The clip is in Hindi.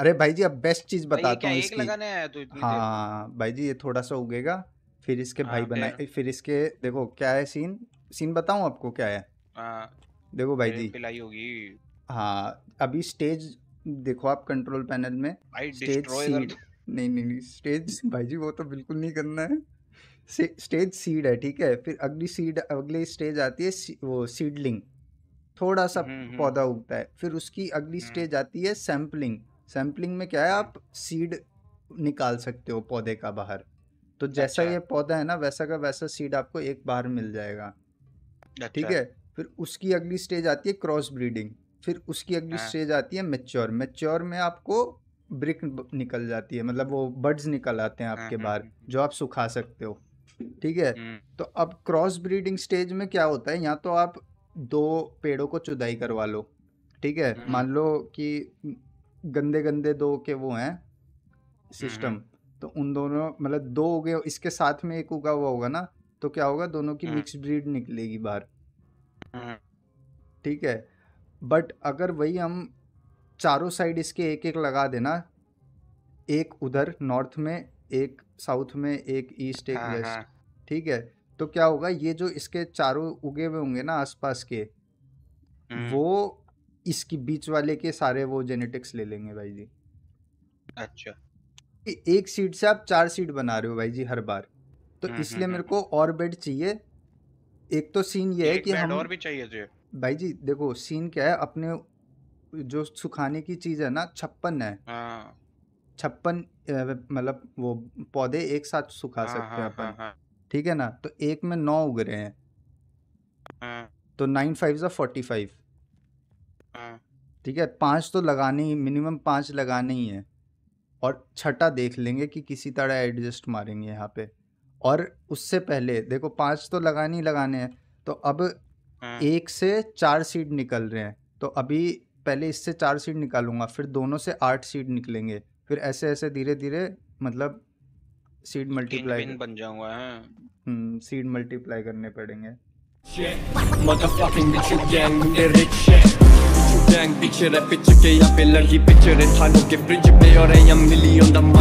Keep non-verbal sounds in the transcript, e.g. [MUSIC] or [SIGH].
अरे भाई जी अब बेस्ट चीज बताता हूँ इसकी लगाने आया हाँ भाई जी ये थोड़ा सा उगेगा फिर इसके हाँ, भाई बनाए फिर इसके देखो क्या है सीन सीन बताऊ आपको क्या है हाँ, देखो भाई जी होगी हाँ अभी स्टेज देखो आप कंट्रोल पैनल में स्टेज सीड नहीं नहीं नहीं स्टेज [LAUGHS] भाई जी वो तो बिल्कुल नहीं करना है स्टेज सीड है ठीक है फिर अगली सीड अगली स्टेज आती है सी, वो सीडलिंग थोड़ा सा हम्म, हम्म। पौधा उगता है फिर उसकी अगली स्टेज हम्म। आती है सैम्पलिंग सैम्पलिंग में क्या है आप सीड निकाल सकते हो पौधे का बाहर तो जैसा अच्छा। ये पौधा है ना वैसा का वैसा सीड आपको एक बार मिल जाएगा ठीक अच्छा। है फिर उसकी अगली स्टेज आती है क्रॉस ब्रीडिंग फिर उसकी अगली हाँ। स्टेज आती है मेच्योर मेच्योर में आपको ब्रिक निकल जाती है मतलब वो बर्ड्स निकल आते हैं आपके हम्म, बाहर हम्म, हम्म। जो आप सुखा सकते हो ठीक है तो अब क्रॉस ब्रीडिंग स्टेज में क्या होता है या तो आप दो पेड़ों को चुदाई करवा लो ठीक है मान लो कि गंदे गंदे दो के वो हैं सिस्टम तो उन दोनों मतलब दो हो गए इसके साथ में एक उगा हुआ होगा ना तो क्या होगा दोनों की मिक्स ब्रीड निकलेगी बाहर ठीक है बट अगर वही हम चारों साइड इसके एक एक लगा देना एक उधर नॉर्थ में एक साउथ में एक ईस्ट एक वेस्ट हाँ, हाँ। ठीक है तो क्या होगा ये जो इसके चारों उगे हुए होंगे ना आसपास के वो इसकी बीच वाले के सारे वो जेनेटिक्स ले लेंगे भाई जी अच्छा एक सीट से आप चार सीट बना रहे हो भाई जी हर बार तो हम्म, इसलिए हम्म, मेरे हम्म। को और बेड चाहिए एक तो सीन ये है कि हम और भी चाहिए जी भाई जी देखो सीन क्या है अपने जो सुखाने की चीज है ना छप्पन है हाँ। छप्पन मतलब वो पौधे एक साथ सुखा हाँ, सकते हैं हाँ, अपन ठीक है ना तो एक में नौ उग रहे हैं तो नाइन फाइव फोर्टी फाइव ठीक है पाँच तो लगाने ही मिनिमम पाँच लगाने ही है और छठा देख लेंगे कि किसी तरह एडजस्ट मारेंगे यहाँ पे और उससे पहले देखो पाँच तो लगाने ही लगाने हैं तो अब हाँ। एक से चार सीट निकल रहे हैं तो अभी पहले इससे चार सीट निकालूंगा फिर दोनों से आठ सीट निकलेंगे फिर ऐसे ऐसे धीरे धीरे मतलब सीट मल्टीप्लाई बन जाऊंगा सीट हाँ। मल्टीप्लाई हम्म, करने पड़ेंगे motherfucking bitch you gang, they rich shit Bitch you gang, picture a picture, yeah, pillar, he picture it I don't give bridge, Play or I am million the mic